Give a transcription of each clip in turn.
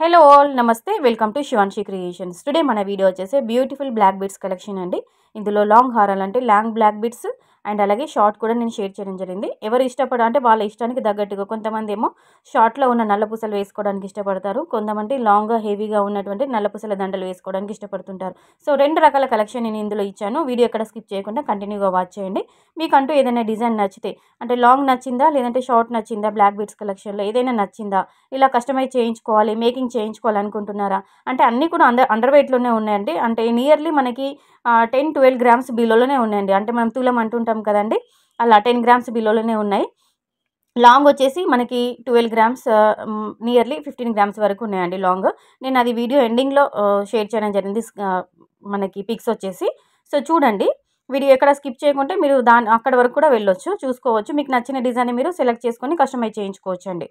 hello all నమస్తే welcome to Shivanshi creations today మన video వచ్చేసి బ్యూటిఫుల్ బ్లాక్ బీడ్స్ కలెక్షన్ అండి ఇందులో లాంగ్ హారాలు అంటే లాంగ్ బ్లాక్ బిట్స్ అండ్ అలాగే షార్ట్ కూడా నేను షేర్ చేయడం జరిగింది ఎవరు ఇష్టపడ అంటే వాళ్ళ ఇష్టానికి తగ్గట్టుగా కొంతమంది ఏమో షార్ట్లో ఉన్న నల్లపూసలు వేసుకోవడానికి ఇష్టపడతారు కొంతమంది లాంగ్గా హెవీగా ఉన్నటువంటి నల్లపూసల దండలు వేసుకోవడానికి ఇష్టపడుతుంటారు సో రెండు రకాల కలెక్షన్ నేను ఇందులో ఇచ్చాను వీడియో ఎక్కడ స్కిప్ చేయకుండా కంటిన్యూగా వాచ్ చేయండి మీకంటూ ఏదైనా డిజైన్ నచ్చితే అంటే లాంగ్ నచ్చిందా లేదంటే షార్ట్ నచ్చిందా బ్లాక్ బీట్స్ కలెక్షన్లో ఏదైనా నచ్చిందా ఇలా కస్టమైజ్ చేయించుకోవాలి మేకింగ్ చేయించుకోవాలనుకుంటున్నారా అంటే అన్నీ కూడా అండర్ అండర్ వెయిట్లోనే ఉన్నాయండి అంటే నియర్లీ మనకి టెన్ ట్వెల్వ్ గ్రామ్స్ బిలోలోనే ఉన్నాయండి అంటే మనం తులం అంటుంటాం కదండి అలా టెన్ గ్రామ్స్ బిలోలోనే ఉన్నాయి లాంగ్ వచ్చేసి మనకి twelve grams nearly fifteen grams వరకు ఉన్నాయండి లాంగ్ నేను అది వీడియో ఎండింగ్లో షేర్ చేయడం జరిగింది మనకి పిక్స్ వచ్చేసి సో చూడండి వీడియో ఎక్కడ స్కిప్ చేయకుంటే మీరు దాని అక్కడ వరకు కూడా వెళ్ళొచ్చు చూసుకోవచ్చు మీకు నచ్చిన డిజైన్ మీరు సెలెక్ట్ చేసుకొని కస్టమైజ్ చేయించుకోవచ్చు అండి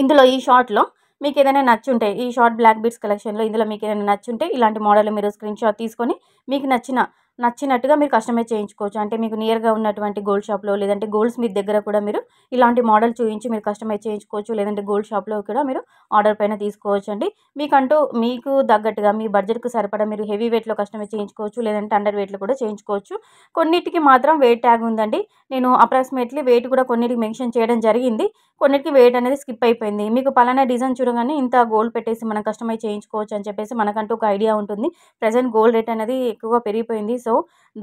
ఇందులో ఈ షార్ట్లో మీకు ఏదైనా నచ్చుంటే ఈ షార్ట్ బ్లాక్ బీట్స్ కలెక్షన్లో ఇందులో మీకు ఏదైనా నచ్చుంటే ఇలాంటి మోడల్ మీరు స్క్రీన్ షాట్ తీసుకొని మీకు నచ్చిన నచ్చినట్టుగా మీరు కస్టమైజ్ చేయించుకోవచ్చు అంటే మీకు నియర్గా ఉన్నటువంటి గోల్డ్ షాప్లో లేదంటే గోల్డ్ మీ దగ్గర కూడా మీరు ఇలాంటి మోడల్ చూపించి మీరు కస్టమైజ్ చేయించుకోవచ్చు లేదంటే గోల్డ్ షాప్లో కూడా మీరు ఆర్డర్ పైన తీసుకోవచ్చు అండి మీకంటూ మీకు తగ్గట్టుగా మీ బడ్జెట్కు సరిపడా మీరు హెవీ వెయిట్లో కస్టమైజ్ చేయించుకోవచ్చు లేదంటే అండర్ వెయిట్లో కూడా చేయించుకోవచ్చు కొన్నిటికి మాత్రం వెయిట్ ట్యాగ్ ఉందండి నేను అప్రాక్సిమేట్లీ వెయిట్ కూడా కొన్నిటికి మెన్షన్ చేయడం జరిగింది కొన్నిటికి వెయిట్ అనేది స్కిప్ అయిపోయింది మీకు పలానా డిజైన్ చూడగానే ఇంత గోల్డ్ పెట్టేసి మనం కస్టమైజ్ చేయించుకోవచ్చు అని చెప్పేసి మనకంటూ ఒక ఐడియా ఉంటుంది ప్రజెంట్ గోల్డ్ రేట్ అనేది ఎక్కువగా పెరిగిపోయింది సో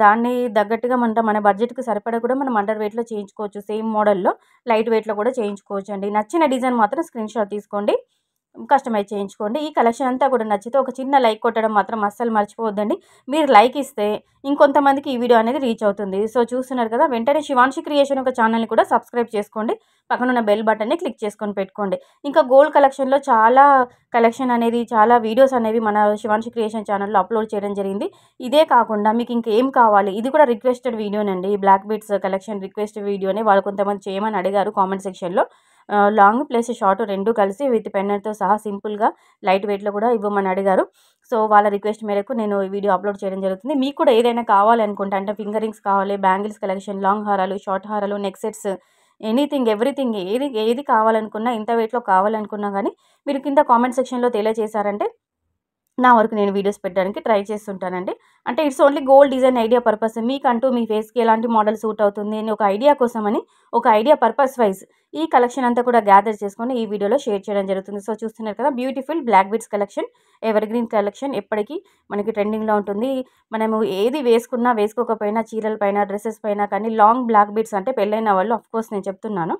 దాన్ని తగ్గట్టుగా మనం మన బడ్జెట్కి సరిపడా కూడా మనం అండర్ వెయిట్లో చేయించుకోవచ్చు సేమ్ మోడల్లో లైట్ వెయిట్లో కూడా చేయించుకోవచ్చు అండి నచ్చిన డిజైన్ మాత్రం స్క్రీన్ షాట్ తీసుకోండి కస్టమైజ్ చేయించుకోండి ఈ కలెక్షన్ అంతా కూడా నచ్చితే ఒక చిన్న లైక్ కొట్టడం మాత్రం అస్సలు మర్చిపోవద్దండి మీరు లైక్ ఇస్తే ఇంకొంతమందికి ఈ వీడియో అనేది రీచ్ అవుతుంది సో చూస్తున్నారు కదా వెంటనే శివాన్షి క్రియేషన్ ఒక ఛానల్ని కూడా సబ్స్క్రైబ్ చేసుకోండి పక్కనున్న బెల్ బటన్ని క్లిక్ చేసుకొని పెట్టుకోండి ఇంకా గోల్డ్ కలెక్షన్లో చాలా కలెక్షన్ అనేది చాలా వీడియోస్ అనేవి మన శివాన్షి క్రియేషన్ ఛానల్లో అప్లోడ్ చేయడం జరిగింది ఇదే కాకుండా మీకు ఇంకేం కావాలి ఇది కూడా రిక్వెస్టెడ్ వీడియోనండి బ్లాక్ బీట్స్ కలెక్షన్ రిక్వెస్ట్ వీడియోని వాళ్ళు కొంతమంది చేయమని అడిగారు కామెంట్ సెక్షన్లో లాంగ్ ప్లస్ షార్ట్ రెండు కలిసి విత్ పెన్నర్తో సహా సింపుల్గా లైట్ వెయిట్లో కూడా ఇవ్వమని అడిగారు సో వాళ్ళ రిక్వెస్ట్ మేరకు నేను ఈ వీడియో అప్లోడ్ చేయడం జరుగుతుంది మీకు కూడా ఏదైనా కావాలనుకుంటే అంటే ఫింగరింగ్స్ కావాలి బ్యాంగిల్స్ కలెక్షన్ లాంగ్ హారాలు షార్ట్ హారాలు నెక్ సెట్స్ ఎనీథింగ్ ఎవ్రీథింగ్ ఏది ఏది కావాలనుకున్నా ఇంత వెయిట్లో కావాలనుకున్నా కానీ మీరు కింద కామెంట్ సెక్షన్లో తెలియజేశారంటే నా వరకు నేను వీడియోస్ పెట్టడానికి ట్రై చేస్తుంటానండి అంటే it's only gold design idea purpose మీకంటూ మీ ఫేస్కి ఎలాంటి మోడల్ సూట్ అవుతుంది అని ఒక ఐడియా కోసమని ఒక ఐడియా పర్పస్ వైజ్ ఈ కలెక్షన్ అంతా కూడా గ్యాదర్ చేసుకొని ఈ వీడియోలో షేర్ చేయడం జరుగుతుంది సో చూస్తున్నారు కదా beautiful black bits collection evergreen collection ఎప్పటికీ మనకి ట్రెండింగ్లో ఉంటుంది మనము ఏది వేసుకున్నా వేసుకోకపోయినా చీరల పైన డ్రెస్సెస్ పైన కానీ లాంగ్ బ్లాక్ బిట్స్ అంటే పెళ్ళైన వాళ్ళు అఫ్కోర్స్ నేను చెప్తున్నాను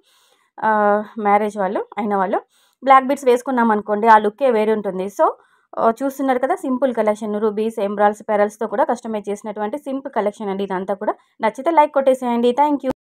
మ్యారేజ్ వాళ్ళు అయిన వాళ్ళు బ్లాక్ బిట్స్ వేసుకున్నాం అనుకోండి ఆ లుక్కే వేరే ఉంటుంది సో చూస్తున్నారు కదా సింపుల్ కలెక్షన్ రూబీస్ ఎంబ్రాల్స్ పెరల్స్తో కూడా కస్టమైజ్ చేసినటువంటి సింపుల్ కలెక్షన్ అండి ఇదంతా కూడా నచ్చితే లైక్ కొట్టేసేయండి థ్యాంక్